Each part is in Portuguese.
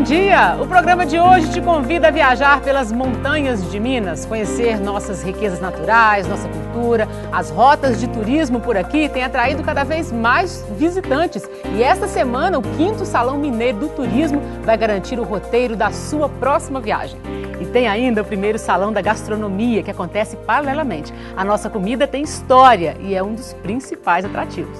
Bom dia! O programa de hoje te convida a viajar pelas montanhas de Minas, conhecer nossas riquezas naturais, nossa cultura. As rotas de turismo por aqui têm atraído cada vez mais visitantes. E esta semana, o quinto Salão Mineiro do Turismo vai garantir o roteiro da sua próxima viagem. E tem ainda o primeiro Salão da Gastronomia, que acontece paralelamente. A nossa comida tem história e é um dos principais atrativos.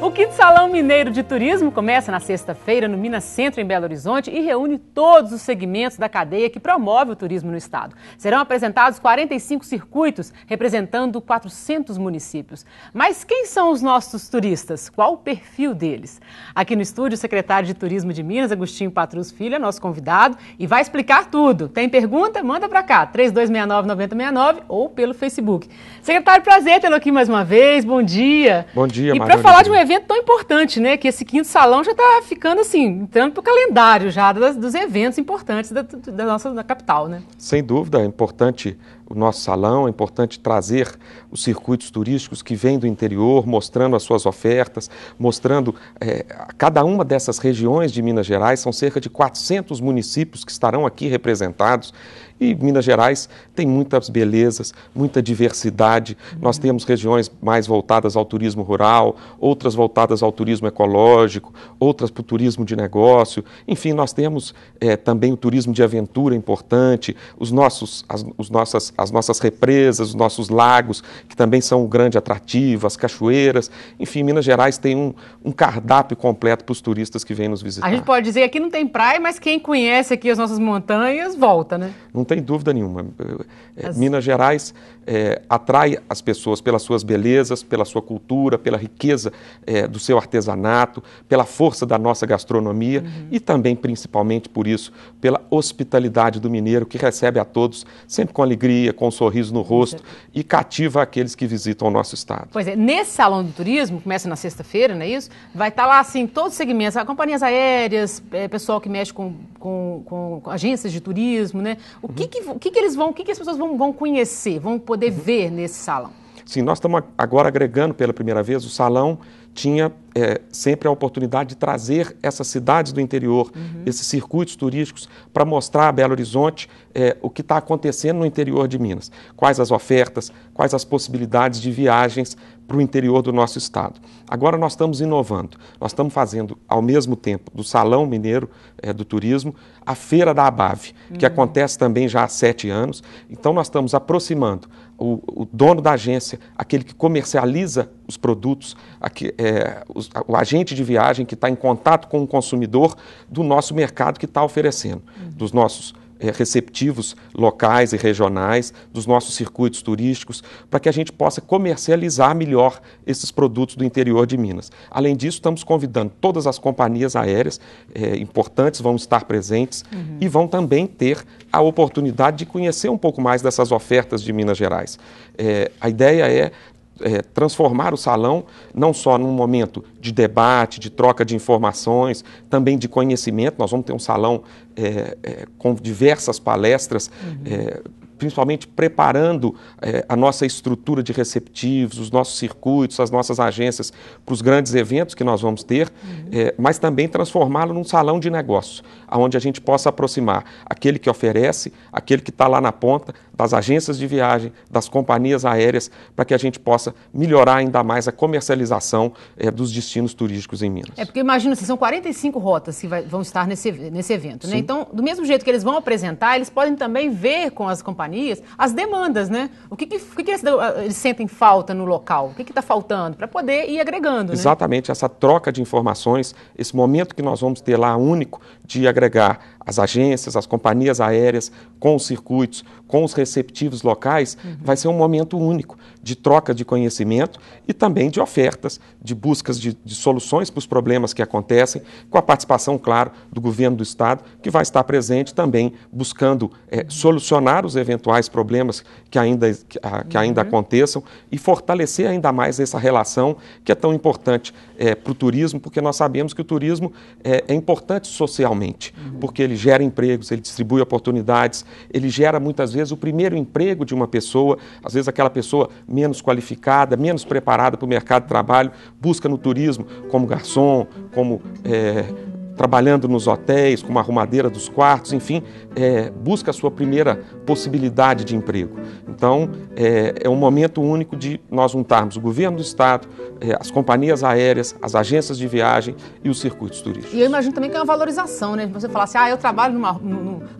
O quinto Salão Mineiro de Turismo começa na sexta-feira no Minas Centro, em Belo Horizonte, e reúne todos os segmentos da cadeia que promove o turismo no estado. Serão apresentados 45 circuitos, representando 400 municípios. Mas quem são os nossos turistas? Qual o perfil deles? Aqui no estúdio, o secretário de Turismo de Minas, Agostinho Patrus Filho, é nosso convidado e vai explicar tudo. Tem pergunta? Manda para cá, 3269-9069 ou pelo Facebook. Secretário, prazer tê-lo aqui mais uma vez. Bom dia. Bom dia, E para falar de um evento evento tão importante, né? Que esse quinto salão já está ficando assim, entrando para o calendário já das, dos eventos importantes da, da nossa da capital, né? Sem dúvida, é importante o nosso salão, é importante trazer os circuitos turísticos que vêm do interior, mostrando as suas ofertas, mostrando é, cada uma dessas regiões de Minas Gerais, são cerca de 400 municípios que estarão aqui representados. E Minas Gerais tem muitas belezas, muita diversidade. Uhum. Nós temos regiões mais voltadas ao turismo rural, outras voltadas ao turismo ecológico, outras para o turismo de negócio. Enfim, nós temos é, também o turismo de aventura importante, os nossos, as, os nossas, as nossas represas, os nossos lagos, que também são um grande atrativo, as cachoeiras. Enfim, Minas Gerais tem um, um cardápio completo para os turistas que vêm nos visitar. A gente pode dizer que aqui não tem praia, mas quem conhece aqui as nossas montanhas volta, né? Não tem dúvida nenhuma. É, as... Minas Gerais é, atrai as pessoas pelas suas belezas, pela sua cultura, pela riqueza é, do seu artesanato, pela força da nossa gastronomia uhum. e também, principalmente por isso, pela hospitalidade do mineiro que recebe a todos sempre com alegria, com um sorriso no rosto e cativa aqueles que visitam o nosso estado. Pois é, nesse salão do turismo, começa na sexta-feira, não é isso? Vai estar tá lá, assim, todos os segmentos, companhias aéreas, é, pessoal que mexe com, com, com agências de turismo, né? O que, que, que, que eles vão, o que, que as pessoas vão, vão conhecer, vão poder uhum. ver nesse salão? Sim, nós estamos agora agregando pela primeira vez o salão tinha é, sempre a oportunidade de trazer essas cidades do interior, uhum. esses circuitos turísticos, para mostrar a Belo Horizonte é, o que está acontecendo no interior de Minas, quais as ofertas, quais as possibilidades de viagens para o interior do nosso estado. Agora nós estamos inovando, nós estamos fazendo ao mesmo tempo do Salão Mineiro é, do Turismo a Feira da Abave, uhum. que acontece também já há sete anos. Então nós estamos aproximando o, o, dono da agência, aquele que comercializa os produtos, aqui, é, os, o agente de viagem que está em contato com o consumidor do nosso mercado que está oferecendo, uhum. dos nossos eh, receptivos locais e regionais, dos nossos circuitos turísticos, para que a gente possa comercializar melhor esses produtos do interior de Minas. Além disso, estamos convidando todas as companhias aéreas é, importantes, vão estar presentes uhum. e vão também ter a oportunidade de conhecer um pouco mais dessas ofertas de Minas Gerais. É, a ideia é é, transformar o salão não só num momento de debate, de troca de informações, também de conhecimento. Nós vamos ter um salão é, é, com diversas palestras. Uhum é, principalmente preparando eh, a nossa estrutura de receptivos, os nossos circuitos, as nossas agências para os grandes eventos que nós vamos ter, uhum. eh, mas também transformá-lo num salão de negócio, onde a gente possa aproximar aquele que oferece, aquele que está lá na ponta, das agências de viagem, das companhias aéreas, para que a gente possa melhorar ainda mais a comercialização é, dos destinos turísticos em Minas. É porque imagina, assim, são 45 rotas que vai, vão estar nesse, nesse evento, né? Então, do mesmo jeito que eles vão apresentar, eles podem também ver com as companhias as demandas, né? O que, que, que, que eles, ah, eles, sentem falta no local? O que está faltando? Para poder ir agregando, né? Exatamente, né? essa troca de informações, esse momento que nós vamos ter lá único de agregar as agências, as companhias aéreas, com os circuitos, com os receptivos locais, uhum. vai ser um momento único de troca de conhecimento e também de ofertas, de buscas de, de soluções para os problemas que acontecem, com a participação, claro, do governo do Estado, que vai estar presente também buscando é, solucionar os eventuais problemas que ainda, que, a, ah, que ainda uhum. aconteçam e fortalecer ainda mais essa relação que é tão importante é, para o turismo, porque nós sabemos que o turismo é, é importante socialmente, uhum. porque ele gera empregos, ele distribui oportunidades, ele gera muitas vezes o primeiro emprego de uma pessoa, às vezes aquela pessoa menos qualificada, menos preparada para o mercado de trabalho, busca no turismo como garçom, como. É, trabalhando nos hotéis, como arrumadeira dos quartos, enfim, é, busca a sua primeira possibilidade de emprego. Então, é, é, um momento único de nós juntarmos o governo do Estado, é, as companhias aéreas, as agências de viagem e os circuitos turísticos. E eu imagino também que é uma valorização, né? Você falar assim, ah, eu trabalho numa,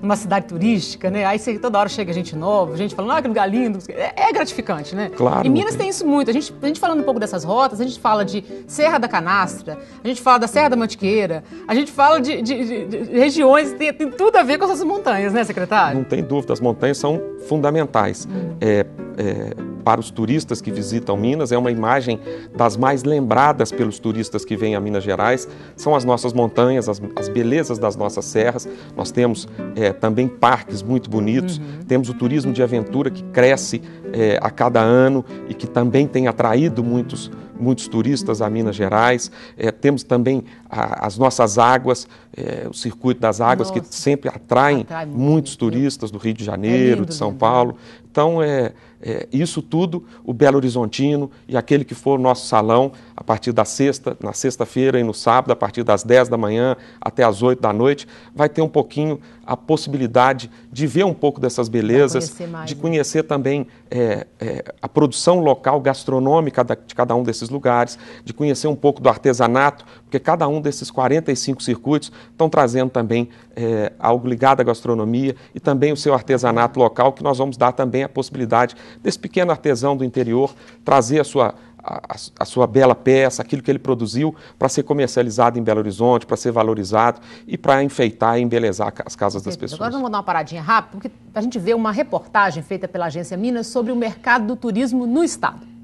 numa cidade turística, né? Aí você, toda hora chega gente nova, gente falando, ah, que lugar lindo. É, é, gratificante, né? Claro. Em Minas tem. tem isso muito. A gente, a gente falando um pouco dessas rotas, a gente fala de Serra da Canastra, a gente fala da Serra da Mantiqueira, a gente gente fala de, de, de regiões, tem, tem, tudo a ver com essas montanhas, né, secretário? Não tem dúvida, as montanhas são fundamentais. Hum. É, é, para os turistas que visitam Minas, é uma imagem das mais lembradas pelos turistas que vêm a Minas Gerais, são as nossas montanhas, as, as belezas das nossas serras. Nós temos é, também parques muito bonitos, uhum. temos o turismo de aventura que cresce é, a cada ano e que também tem atraído muitos, muitos turistas a Minas Gerais. É, temos também a, as nossas águas, é, o circuito das águas Nossa, que sempre atraem atrai muito, muitos turistas do Rio de é Janeiro, é lindo, de São lindo. Paulo. Então, é, é, isso tudo, o Belo Horizontino e aquele que for o nosso salão, a partir da sexta, na sexta-feira e no sábado, a partir das 10 da manhã até as 8 da noite, vai ter um pouquinho a possibilidade de ver um pouco dessas belezas, conhecer mais, de né? conhecer né? também é, é, a produção local gastronômica de cada um desses lugares, de conhecer um pouco do artesanato, porque cada um desses 45 circuitos estão trazendo também é, algo ligado à gastronomia e também o seu artesanato local, que nós vamos dar também a possibilidade desse pequeno artesão do interior trazer a sua, a, a, sua bela peça, aquilo que ele produziu, para ser comercializado em Belo Horizonte, para ser valorizado e para enfeitar e embelezar as casas das pessoas. Agora vamos dar uma paradinha rápida, porque a gente vê uma reportagem feita pela agência Minas sobre o mercado do turismo no estado.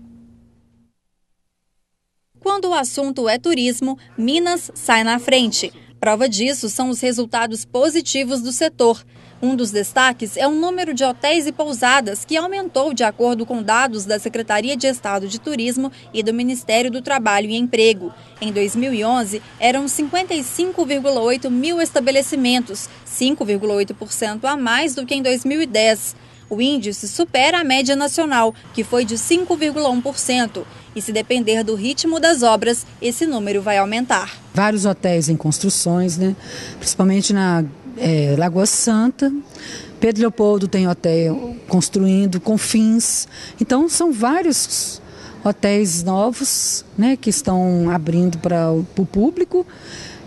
Quando o assunto é turismo, Minas sai na frente. Prova disso são os resultados positivos do setor. Um dos destaques é o número de hotéis e pousadas, que aumentou de acordo com dados da Secretaria de Estado de Turismo e do Ministério do Trabalho e Emprego. Em 2011, eram 55,8 mil estabelecimentos, 5,8% a mais do que em 2010. O índice supera a média nacional, que foi de 5,1%. E se depender do ritmo das obras, esse número vai aumentar. Vários hotéis em construções, né? principalmente na é, Lagoa Santa. Pedro Leopoldo tem hotel construindo, Confins. Então, são vários hotéis novos né, que estão abrindo para o público.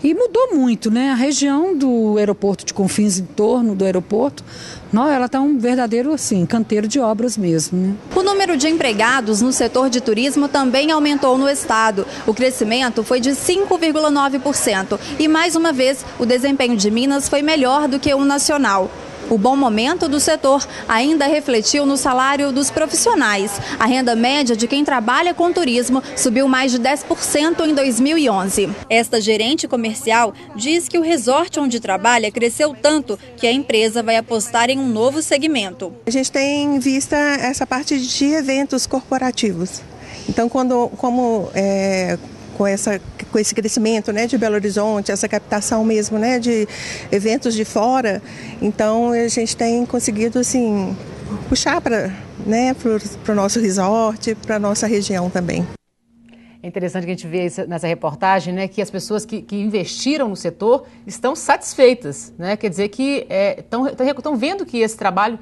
E mudou muito, né? A região do aeroporto de Confins, em torno do aeroporto, não, ela está um verdadeiro assim, canteiro de obras mesmo. Né? O número de empregados no setor de turismo também aumentou no estado. O crescimento foi de 5,9%. E mais uma vez, o desempenho de Minas foi melhor do que o nacional. O bom momento do setor ainda refletiu no salário dos profissionais. A renda média de quem trabalha com turismo subiu mais de 10% em 2011. Esta gerente comercial diz que o resort onde trabalha cresceu tanto que a empresa vai apostar em um novo segmento. A gente tem em vista essa parte de eventos corporativos. Então, quando, como é, com essa com esse crescimento né, de Belo Horizonte, essa captação mesmo né, de eventos de fora. Então a gente tem conseguido assim, puxar para né, o nosso resort, para a nossa região também. É interessante que a gente vê nessa reportagem, né, que as pessoas que, que investiram no setor estão satisfeitas, né? Quer dizer que estão é, vendo que esse trabalho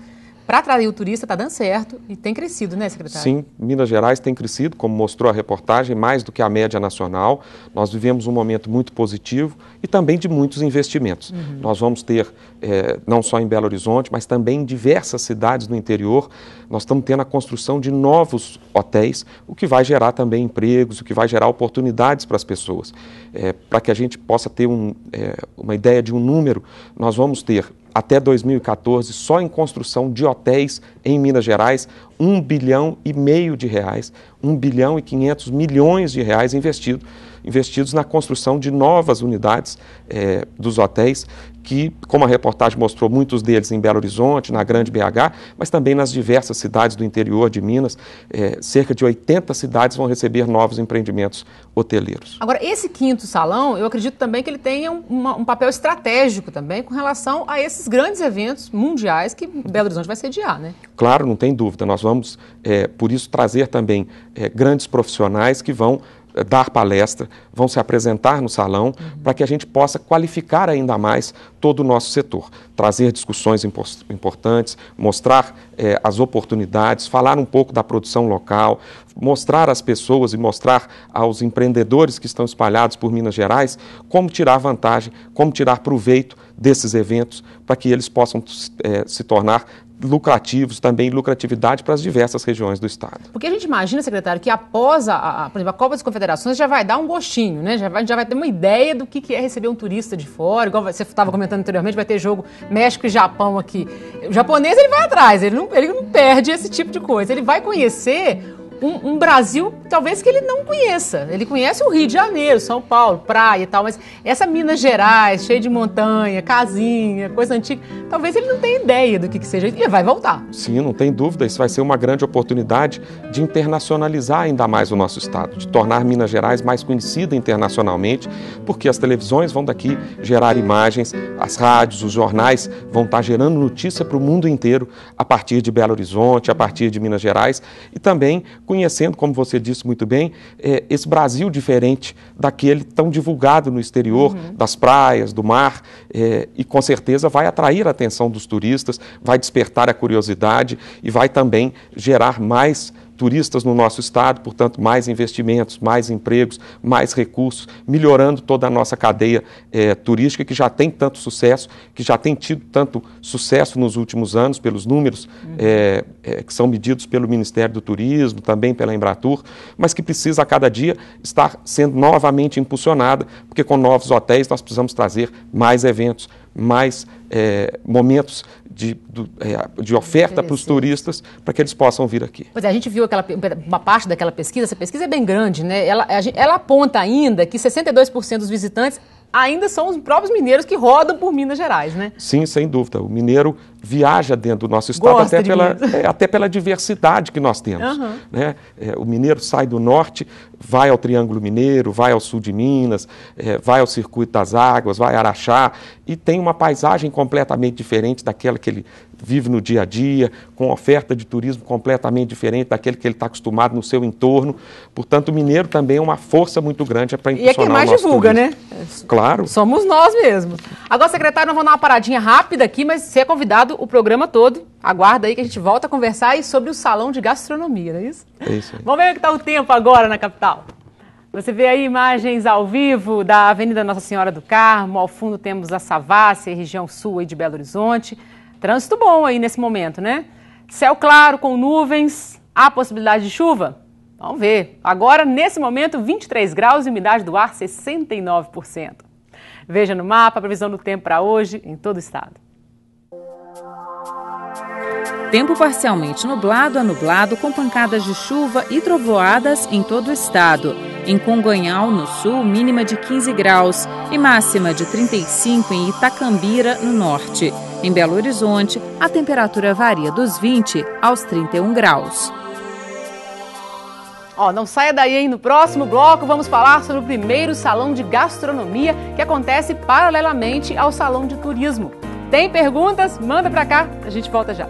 para atrair o turista está dando certo e tem crescido, né, secretário? Sim, Minas Gerais tem crescido, como mostrou a reportagem, mais do que a média nacional. Nós vivemos um momento muito positivo e também de muitos investimentos. Uhum. Nós vamos ter, é, não só em Belo Horizonte, mas também em diversas cidades do interior, nós estamos tendo a construção de novos hotéis, o que vai gerar também empregos, o que vai gerar oportunidades para as pessoas. É, eh, para que a gente possa ter um, é, uma ideia de um número, nós vamos ter até 2014, só em construção de hotéis em Minas Gerais, 1 bilhão e meio de reais, 1 bilhão e 500 milhões de reais investido investidos na construção de novas unidades é, dos hotéis, que, como a reportagem mostrou, muitos deles em Belo Horizonte, na Grande BH, mas também nas diversas cidades do interior de Minas. É, cerca de 80 cidades vão receber novos empreendimentos hoteleiros. Agora, esse quinto salão, eu acredito também que ele tenha um, uma, um papel estratégico também com relação a esses grandes eventos mundiais que Belo Horizonte vai sediar, né? Claro, não tem dúvida. Nós vamos, é, por isso, trazer também é, grandes profissionais que vão dar palestra, vão se apresentar no salão, uhum. para que a gente possa qualificar ainda mais todo o nosso setor, trazer discussões importantes, mostrar eh, as oportunidades, falar um pouco da produção local, mostrar às pessoas e mostrar aos empreendedores que estão espalhados por Minas Gerais como tirar vantagem, como tirar proveito desses eventos, para que eles possam eh, se tornar lucrativos também, lucratividade para as diversas regiões do Estado. Porque a gente imagina, secretário, que após a, a, por exemplo, a Copa das Confederações já vai dar um gostinho, né? Já vai, já vai ter uma ideia do que, que é receber um turista de fora, igual você estava comentando anteriormente, vai ter jogo México e Japão aqui. O japonês ele vai atrás, ele não, ele não perde esse tipo de coisa. Ele vai conhecer um, um, Brasil, talvez que ele não conheça. Ele conhece o Rio de Janeiro, São Paulo, praia e tal, mas essa Minas Gerais, cheia de montanha, casinha, coisa antiga, talvez ele não tenha ideia do que, que seja. E vai voltar. Sim, não tem dúvida. Isso vai ser uma grande oportunidade de internacionalizar ainda mais o nosso estado, de tornar Minas Gerais mais conhecida internacionalmente, porque as televisões vão daqui gerar imagens, as rádios, os jornais vão estar gerando notícia para o mundo inteiro a partir de Belo Horizonte, a partir de Minas Gerais e também conhecendo, como você disse muito bem, é, esse Brasil diferente daquele tão divulgado no exterior, uhum. das praias, do mar, é, e com certeza vai atrair a atenção dos turistas, vai despertar a curiosidade e vai também gerar mais turistas no nosso estado, portanto, mais investimentos, mais empregos, mais recursos, melhorando toda a nossa cadeia é, turística que já tem tanto sucesso, que já tem tido tanto sucesso nos últimos anos, pelos números uhum. é, é, que são medidos pelo Ministério do Turismo, também pela Embratur, mas que precisa a cada dia estar sendo novamente impulsionada, porque com novos hotéis nós precisamos trazer mais eventos, mais momentos de, é, de oferta para os turistas para que eles possam vir aqui. Pois é, a gente viu aquela, uma parte daquela pesquisa, essa pesquisa é bem grande, né? Ela, ela aponta ainda que 62% dos visitantes ainda são os próprios mineiros que rodam por Minas Gerais, né? Sim, sem dúvida. O mineiro viaja dentro do nosso estado, até pela, é, até pela, diversidade que nós temos. Uhum. Né? É, o mineiro sai do norte, vai ao Triângulo Mineiro, vai ao sul de Minas, é, vai ao Circuito das Águas, vai a Araxá, e tem uma paisagem completamente diferente daquela que ele vive no dia a dia, com oferta de turismo completamente diferente daquele que ele está acostumado no seu entorno. Portanto, o mineiro também é uma força muito grande é para impulsionar E é quem mais divulga, turismo. né? É, claro. Somos nós mesmos. Agora, secretário, nós vamos dar uma paradinha rápida aqui, mas você é convidado o programa todo. Aguarda aí que a gente volta a conversar aí sobre o salão de gastronomia, não é isso? É isso. Aí. Vamos ver o que está o tempo agora na capital. Você vê aí imagens ao vivo da Avenida Nossa Senhora do Carmo. Ao fundo temos a Savassi, região sul aí de Belo Horizonte. Trânsito bom aí nesse momento, né? Céu claro, com nuvens. Há possibilidade de chuva? Vamos ver. Agora, nesse momento, 23 graus e umidade do ar 69%. Veja no mapa a previsão do tempo para hoje em todo o estado. Tempo parcialmente nublado a nublado, com pancadas de chuva e trovoadas em todo o estado. Em Congonhal, no sul, mínima de 15 graus e máxima de 35 em Itacambira, no norte. Em Belo Horizonte, a temperatura varia dos 20 aos 31 graus. Ó, não saia daí, hein? No próximo bloco vamos falar sobre o primeiro salão de gastronomia que acontece paralelamente ao salão de turismo. Tem perguntas? Manda para cá, a gente volta já.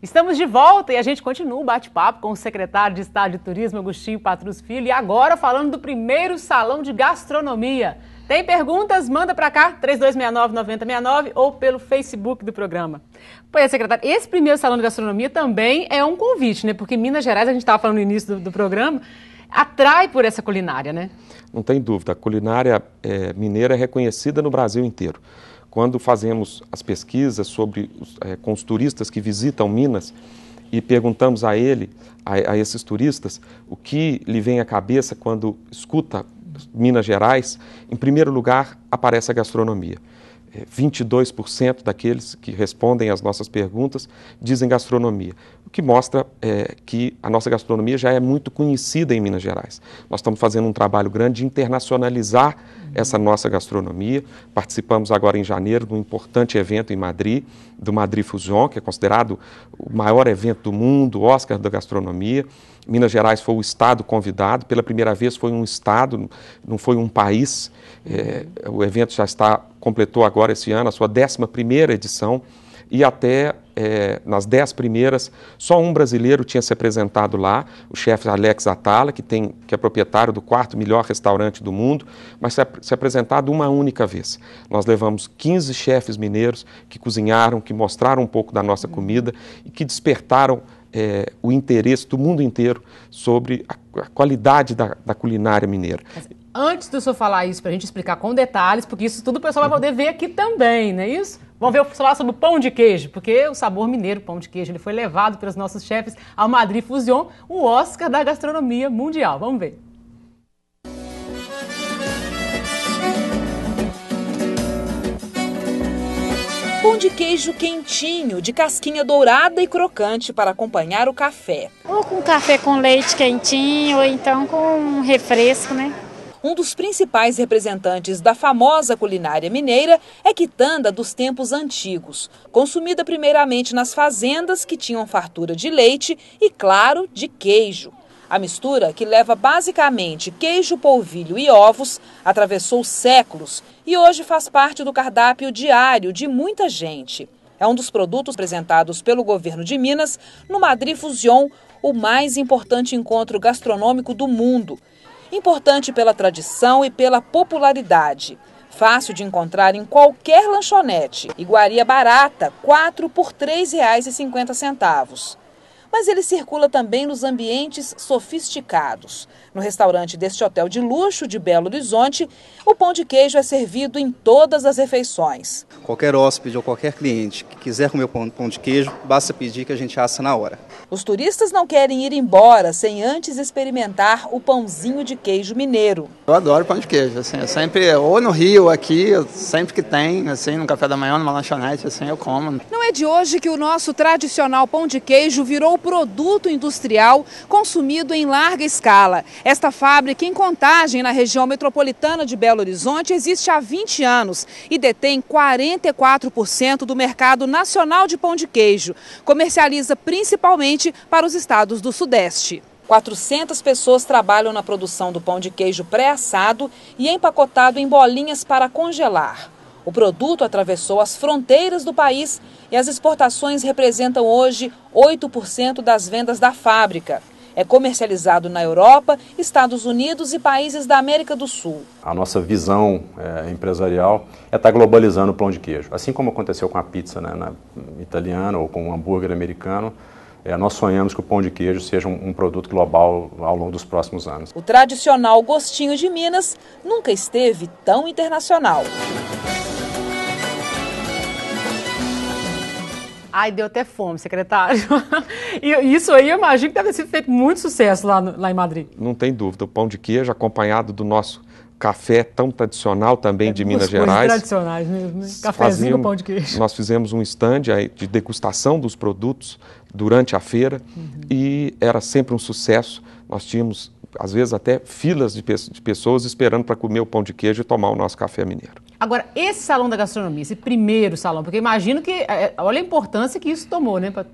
Estamos de volta e a gente continua o bate-papo com o secretário de Estado de Turismo, Agostinho Patrus Filho, e agora falando do primeiro salão de gastronomia. Tem perguntas? Manda para cá, 3269-9069 ou pelo Facebook do programa. Pois é, secretário, esse primeiro salão de gastronomia também é um convite, né? Porque Minas Gerais, a gente estava falando no início do, do programa, atrai por essa culinária, né? Não tem dúvida. A culinária é, mineira é reconhecida no Brasil inteiro. Quando fazemos as pesquisas sobre eh, os turistas que visitam Minas e perguntamos a ele, a, a esses turistas, o que lhe vem à cabeça quando escuta Minas Gerais, em primeiro lugar aparece a gastronomia. 22% é, daqueles que respondem às nossas perguntas dizem gastronomia, o que mostra é, que a nossa gastronomia já é muito conhecida em Minas Gerais. Nós estamos fazendo um trabalho grande de internacionalizar uhum. essa nossa gastronomia. Participamos agora em janeiro de um importante evento em Madrid, do Madrid Fusion, que é considerado o maior evento do mundo, Oscar da gastronomia. Minas Gerais foi o Estado convidado, pela primeira vez foi um Estado, não foi um país. É, o evento já está completou agora esse ano a sua 11 edição e até é, nas dez primeiras, só um brasileiro tinha se apresentado lá, o chefe Alex Atala, que, tem, que é proprietário do quarto melhor restaurante do mundo, mas se, se apresentado uma única vez. Nós levamos 15 chefes mineiros que cozinharam, que mostraram um pouco da nossa comida e que despertaram é, o interesse do mundo inteiro sobre a, a qualidade da, da, culinária mineira. Antes do senhor falar isso, para a gente explicar com detalhes, porque isso tudo o pessoal vai poder ver aqui também, não é isso? Vamos ver o falar sobre o pão de queijo, porque o sabor mineiro, o pão de queijo, ele foi levado pelos nossos chefes ao Madrid Fusion, o Oscar da gastronomia mundial. Vamos ver. Pão de queijo quentinho, de casquinha dourada e crocante para acompanhar o café. Ou com café com leite quentinho, ou então com um refresco, né? Um dos principais representantes da famosa culinária mineira é quitanda dos tempos antigos, consumida primeiramente nas fazendas que tinham fartura de leite e, claro, de queijo. A mistura, que leva basicamente queijo, polvilho e ovos, atravessou séculos e hoje faz parte do cardápio diário de muita gente. É um dos produtos apresentados pelo governo de Minas no Madrid Fusion, o mais importante encontro gastronômico do mundo. Importante pela tradição e pela popularidade. Fácil de encontrar em qualquer lanchonete. Iguaria barata, 4 por R$ 3,50 mas ele circula também nos ambientes sofisticados. No restaurante deste hotel de luxo de Belo Horizonte, o pão de queijo é servido em todas as refeições. Qualquer hóspede ou qualquer cliente que quiser comer pão de queijo, basta pedir que a gente assa na hora. Os turistas não querem ir embora sem antes experimentar o pãozinho de queijo mineiro. Eu adoro pão de queijo, assim, sempre ou no Rio, aqui, sempre que tem, assim, no café da manhã, numa lanchonete, assim, eu como. Não é de hoje que o nosso tradicional pão de queijo virou produto industrial consumido em larga escala. Esta fábrica, em contagem na região metropolitana de Belo Horizonte, existe há 20 anos e detém 44% do mercado nacional de pão de queijo. Comercializa principalmente para os estados do Sudeste. 400 pessoas trabalham na produção do pão de queijo pré-assado e empacotado em bolinhas para congelar. O produto atravessou as fronteiras do país e as exportações representam hoje 8% das vendas da fábrica. É comercializado na Europa, Estados Unidos e países da América do Sul. A nossa visão é, empresarial é estar tá globalizando o pão de queijo. Assim como aconteceu com a pizza né, na, italiana ou com o hambúrguer americano, é, nós sonhamos que o pão de queijo seja um, um, produto global ao longo dos próximos anos. O tradicional gostinho de Minas nunca esteve tão internacional. Ai, deu até fome, secretário. e isso aí eu imagino que deve ter sido feito muito sucesso lá, no, lá em Madrid. Não tem dúvida. O pão de queijo acompanhado do nosso café tão tradicional também é, de Minas Gerais. tradicionais mesmo, né? Cafézinho Fazíamos, pão de queijo. Nós fizemos um stand de degustação dos produtos durante a feira uhum. e era sempre um sucesso. Nós tínhamos, às vezes, até filas de, pe de pessoas esperando para comer o pão de queijo e tomar o nosso café mineiro. Agora, esse salão da gastronomia, esse primeiro salão, porque imagino que. É, é, olha a importância que isso tomou, né? Para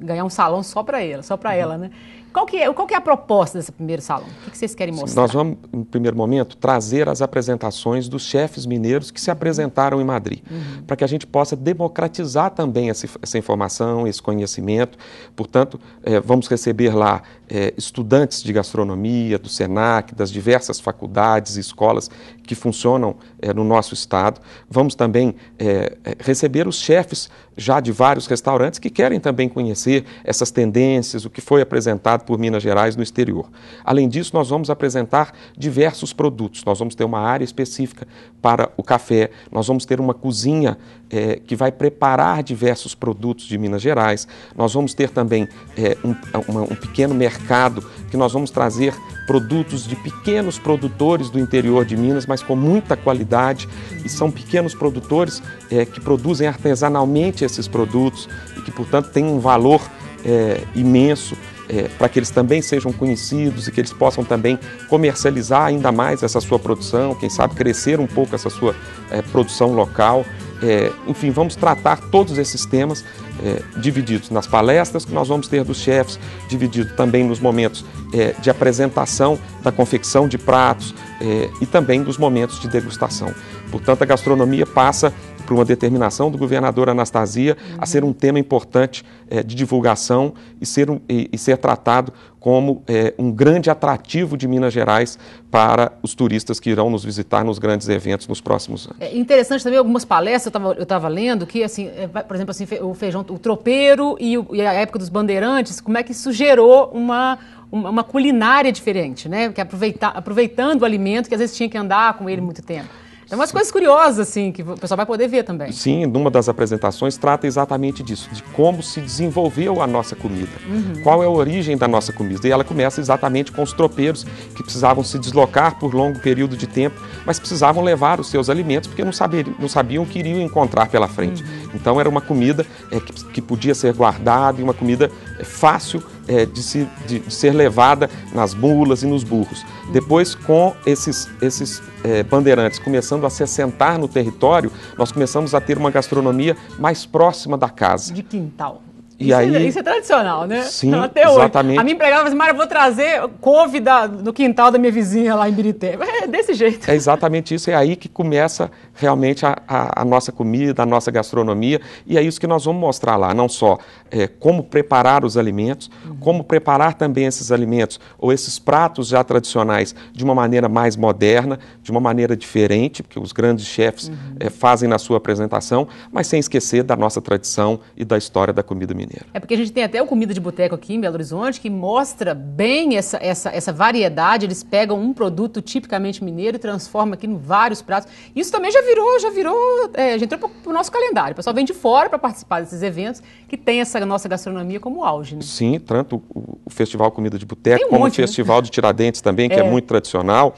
ganhar um salão só para ela, só para uhum. ela, né? Qual que, é, qual que é a proposta desse primeiro salão? O que, que vocês querem mostrar? nós vamos, em primeiro momento, trazer as apresentações dos chefes mineiros que se uhum. apresentaram em Madrid, uhum. para que a gente possa democratizar também essa, essa informação, esse conhecimento. Portanto, é, vamos receber lá é, estudantes de gastronomia, do SENAC, das diversas faculdades e escolas que funcionam é, no nosso estado. Vamos também é, é, receber os chefes já de vários restaurantes que querem também conhecer essas tendências, o que foi apresentado por Minas Gerais no exterior. Além disso, nós vamos apresentar diversos produtos. Nós vamos ter uma área específica para o café, nós vamos ter uma cozinha é, que vai preparar diversos produtos de Minas Gerais. Nós vamos ter também é, um, uma, um, pequeno mercado que nós vamos trazer produtos de pequenos produtores do interior de Minas, mas com muita qualidade. E são pequenos produtores é, que produzem artesanalmente esses produtos e que, portanto, têm um valor é, imenso. É, para que eles também sejam conhecidos e que eles possam também comercializar ainda mais essa sua produção, quem sabe crescer um pouco essa sua é, produção local. É, enfim, vamos tratar todos esses temas é, divididos nas palestras que nós vamos ter dos chefes, dividido também nos momentos é, de apresentação da confecção de pratos é, e também nos momentos de degustação. Portanto, a gastronomia passa por uma determinação do governador Anastasia uhum. a ser um tema importante é, de divulgação e ser, um, e, e ser tratado como é, um grande atrativo de Minas Gerais para os turistas que irão nos visitar nos grandes eventos nos próximos anos. É interessante também algumas palestras eu estava lendo que assim, eh, por exemplo, assim, o feijão, o tropeiro e, o, e a época dos bandeirantes, como é que isso gerou uma uma culinária diferente, né? Que aproveitar, aproveitando o alimento que às vezes tinha que andar com ele muito tempo. Tem é umas coisas curiosas, assim, que o pessoal vai poder ver também. Sim, numa das apresentações trata exatamente disso, de como se desenvolveu a nossa comida, uhum. qual é a origem da nossa comida. E ela começa exatamente com os tropeiros que precisavam se deslocar por longo período de tempo, mas precisavam levar os seus alimentos porque não, saber, não sabiam o que iriam encontrar pela frente. Uhum. Então era uma comida é, que, que podia ser guardada e uma comida é, fácil é, de, se, de, de, ser levada nas mulas e nos burros. Depois, com esses, esses é, bandeirantes começando a se assentar no território, nós começamos a ter uma gastronomia mais próxima da casa. De quintal. Isso, é- aí, é, isso, é tradicional, né? Sim, Até hoje. exatamente. A minha empregada falou assim, Mara, eu vou trazer couve da, do quintal da minha vizinha lá em Birité. É desse jeito. É exatamente isso. É aí que começa realmente a, a, a, nossa comida, a nossa gastronomia. E é isso que nós vamos mostrar lá. Não só é, como preparar os alimentos, uhum. como preparar também esses alimentos ou esses pratos já tradicionais de uma maneira mais moderna, de uma maneira diferente, porque os grandes chefes uhum. é, fazem na sua apresentação, mas sem esquecer da nossa tradição e da história da comida mineira. É porque a gente tem até o Comida de Boteco aqui em Belo Horizonte que mostra bem essa, essa, essa variedade. Eles pegam um produto tipicamente mineiro e transforma aqui em vários pratos. Isso também já virou, já virou, é, já entrou para o nosso calendário. O pessoal vem de fora para participar desses eventos que tem essa nossa gastronomia como auge. Né? Sim, tanto o, o Festival Comida de Boteco um como monte, o né? Festival né? de Tiradentes também, que é, é muito tradicional.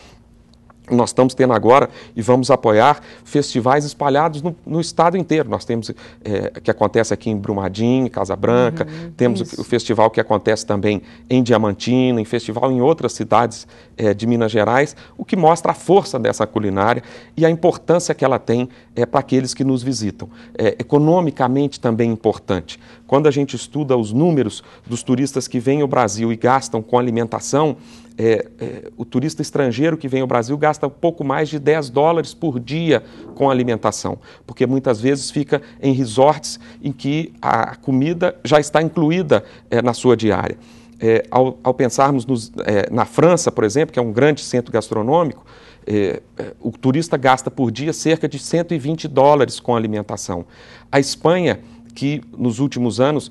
Nós estamos tendo agora e vamos apoiar festivais espalhados no, no estado inteiro. Nós temos é, que acontece aqui em Brumadinho, em Casa Branca, uhum, temos o, o, festival que acontece também em Diamantina, em festival em outras cidades é, de Minas Gerais, o que mostra a força dessa culinária e a importância que ela tem é, para aqueles que nos visitam. É, economicamente também importante. Quando a gente estuda os números dos turistas que vêm ao Brasil e gastam com alimentação, é, é, o turista estrangeiro que vem ao Brasil gasta pouco mais de 10 dólares por dia com alimentação, porque muitas vezes fica em resorts em que a comida já está incluída é, na sua diária. É, ao, ao, pensarmos nos, é, na França, por exemplo, que é um grande centro gastronômico, é, o turista gasta por dia cerca de 120 dólares com alimentação. A Espanha, que nos últimos anos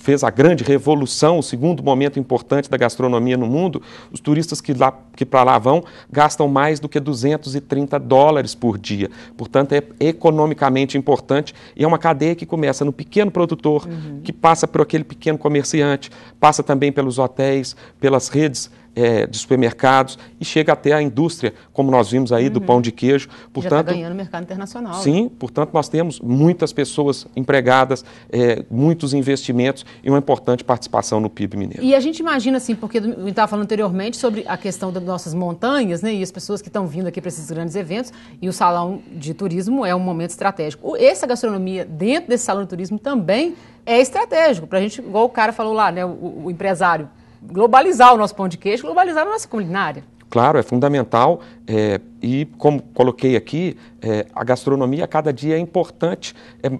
fez a grande revolução, o segundo momento importante da gastronomia no mundo, os turistas que, lá, que para lá vão gastam mais do que 230 dólares por dia. Portanto, é economicamente importante e é uma cadeia que começa no pequeno produtor, uhum. que passa por aquele pequeno comerciante, passa também pelos hotéis, pelas redes é, de supermercados e chega até a indústria, como nós vimos aí uhum. do pão de queijo. Tá portanto, Já está ganhando mercado internacional. Sim, né? portanto nós temos muitas pessoas empregadas, é, muitos investimentos e uma importante participação no PIB mineiro. E a gente imagina assim, porque eu estava falando anteriormente sobre a questão das nossas montanhas, né, e as pessoas que estão vindo aqui para esses grandes eventos, e o salão de turismo é um momento estratégico. Essa gastronomia dentro desse salão de turismo também é estratégico para a gente, igual o cara falou lá, né, o, o empresário globalizar o nosso pão de queijo, globalizar a nossa culinária. Claro, é fundamental é, e, como coloquei aqui, é, a gastronomia a cada dia é importante,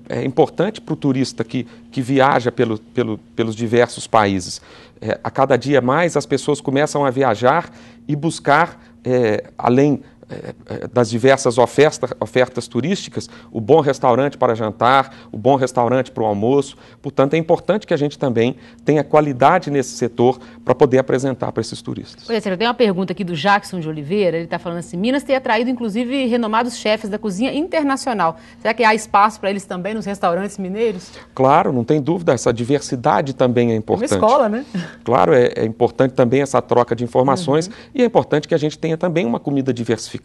é, é importante para o turista que, que viaja pelo, pelo, pelos diversos países. É, a cada dia mais as pessoas começam a viajar e buscar, é, além é, é, das diversas ofertas, ofertas turísticas, o bom restaurante para jantar, o bom restaurante para o almoço. Portanto, é importante que a gente também tenha qualidade nesse setor para poder apresentar para esses turistas. Olha, Sérgio, tem uma pergunta aqui do Jackson de Oliveira. Ele está falando assim: Minas tem atraído, inclusive, renomados chefes da cozinha internacional. Será que há espaço para eles também nos restaurantes mineiros? Claro, não tem dúvida. Essa diversidade também é importante. É uma escola, né? Claro, é, é importante também essa troca de informações uhum. e é importante que a gente tenha também uma comida diversificada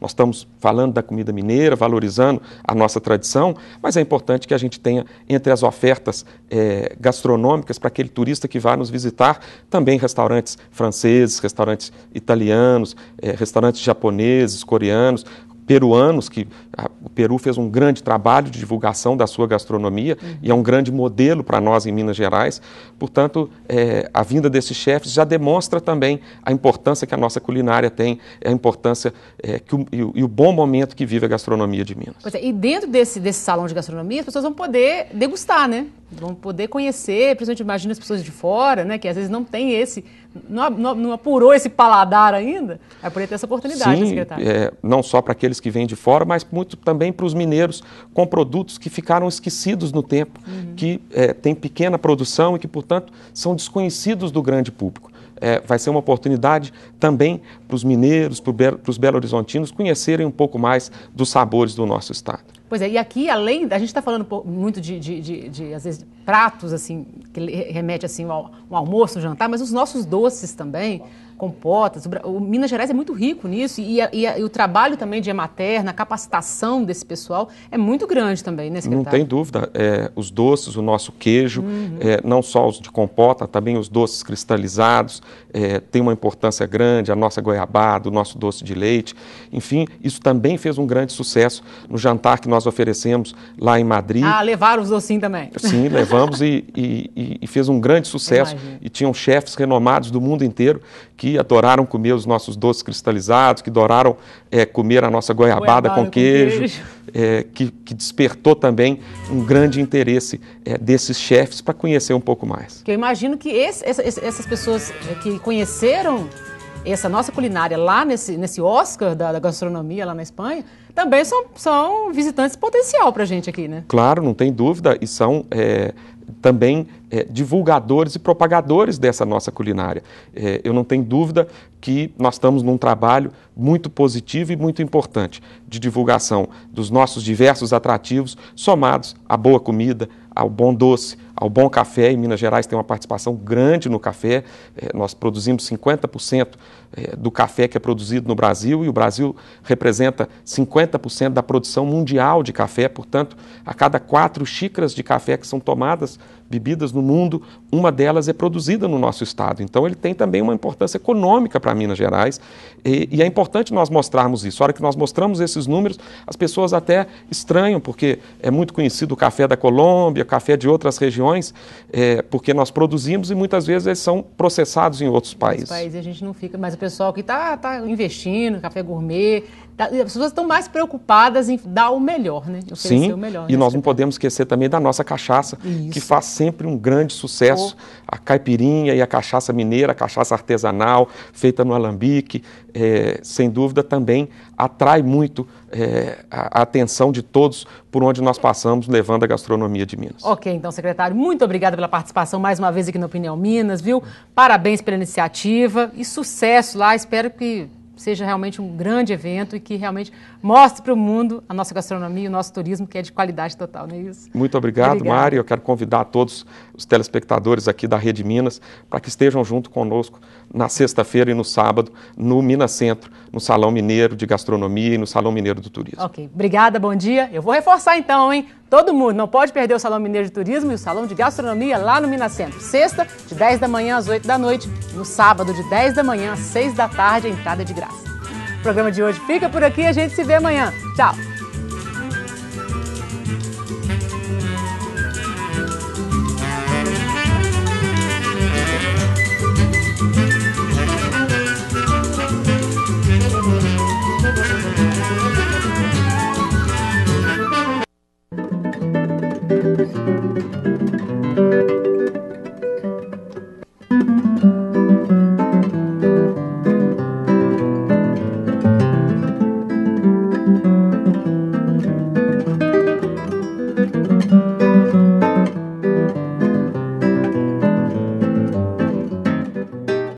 nós estamos falando da comida mineira, valorizando a nossa tradição, mas é importante que a gente tenha entre as ofertas é, gastronômicas para aquele turista que vai nos visitar também restaurantes franceses, restaurantes italianos, é, restaurantes japoneses, coreanos, peruanos, que a, o Peru fez um grande trabalho de divulgação da sua gastronomia uhum. e é um grande modelo para nós em Minas Gerais. Portanto, é, a vinda desses chefes já demonstra também a importância que a nossa culinária tem, é a importância é, que o, e, o, e, o, bom momento que vive a gastronomia de Minas. É, e dentro desse, desse salão de gastronomia, as pessoas vão poder degustar, né? Vão poder conhecer, principalmente imagina as pessoas de fora, né? Que às vezes não tem esse não, não, não, apurou esse paladar ainda, vai poder ter essa oportunidade, Sim, secretário. É, não só para aqueles que vêm de fora, mas muito também para os mineiros com produtos que ficaram esquecidos no tempo, uhum. que é, eh, têm pequena produção e que, portanto, são desconhecidos do grande público. É, vai ser uma oportunidade também para os mineiros, para os belo-horizontinos conhecerem um pouco mais dos sabores do nosso estado. Pois é, e aqui, além, a gente está falando muito de, de, de, de, às vezes, pratos, assim, que remete, assim, ao, ao almoço, ao jantar, mas os nossos doces também, compotas. O Minas Gerais é muito rico nisso e, e, e o trabalho também de materna, capacitação desse pessoal é muito grande também, né, secretário? Não tem dúvida. É, os doces, o nosso queijo, uhum. é, não só os de compota, também os doces cristalizados, é, tem uma importância grande, a nossa goiabada, o nosso doce de leite. Enfim, isso também fez um grande sucesso no jantar que nós oferecemos lá em Madrid. Ah, levaram os docinhos também. Sim, levamos e, e, e fez um grande sucesso. E tinham chefes renomados do mundo inteiro que adoraram comer os nossos doces cristalizados, que adoraram é, comer a nossa goiabada, goiabada com, com queijo, queijo. É, que, que, despertou também um grande interesse é, desses chefes para conhecer um pouco mais. Eu imagino que esse, essa, essas pessoas é, que conheceram essa nossa culinária lá nesse, nesse Oscar da, da gastronomia lá na Espanha, também são, são visitantes potencial para a gente aqui, né? Claro, não tem dúvida, e são é, também é, divulgadores e propagadores dessa nossa culinária. É, eu não tenho dúvida que nós estamos num trabalho muito positivo e muito importante de divulgação dos nossos diversos atrativos, somados à boa comida, ao bom doce, ao Bom Café, em Minas Gerais, tem uma participação grande no café. É, nós produzimos 50% é, do café que é produzido no Brasil e o Brasil representa 50% da produção mundial de café. Portanto, a cada quatro xícaras de café que são tomadas, bebidas no mundo, uma delas é produzida no nosso estado. Então, ele tem também uma importância econômica para Minas Gerais e, e, é importante nós mostrarmos isso. A hora que nós mostramos esses números, as pessoas até estranham, porque é muito conhecido o café da Colômbia, o café de outras regiões regiões, é, porque nós produzimos e muitas vezes eles são processados em outros países. Outros países a gente não fica, mas o pessoal que está tá investindo, café gourmet, Tá, as pessoas estão mais preocupadas em dar o melhor, né? Oferecer Sim, o melhor. E né? nós não podemos esquecer também da nossa cachaça, Isso. que faz sempre um grande sucesso. Oh. A caipirinha e a cachaça mineira, a cachaça artesanal, feita no alambique, é, sem dúvida também atrai muito é, a atenção de todos por onde nós passamos, levando a gastronomia de Minas. Ok, então, secretário, muito obrigada pela participação mais uma vez aqui no Opinião Minas, viu? Parabéns pela iniciativa e sucesso lá. Espero que seja realmente um grande evento e que realmente mostre para o mundo a nossa gastronomia e o nosso turismo, que é de qualidade total, não é isso? Muito obrigado, obrigado. Mário. Eu quero convidar todos os telespectadores aqui da Rede Minas para que estejam junto conosco na sexta-feira e no sábado no Minas Centro, no Salão Mineiro de Gastronomia e no Salão Mineiro do Turismo. Ok. Obrigada, bom dia. Eu vou reforçar então, hein? Todo mundo não pode perder o Salão Mineiro de Turismo e o Salão de Gastronomia lá no Minas Centro. Sexta, de 10 da manhã às 8 da noite. No sábado, de 10 da manhã às 6 da tarde, a entrada é de graça. O programa de hoje fica por aqui e a gente se vê amanhã. Tchau!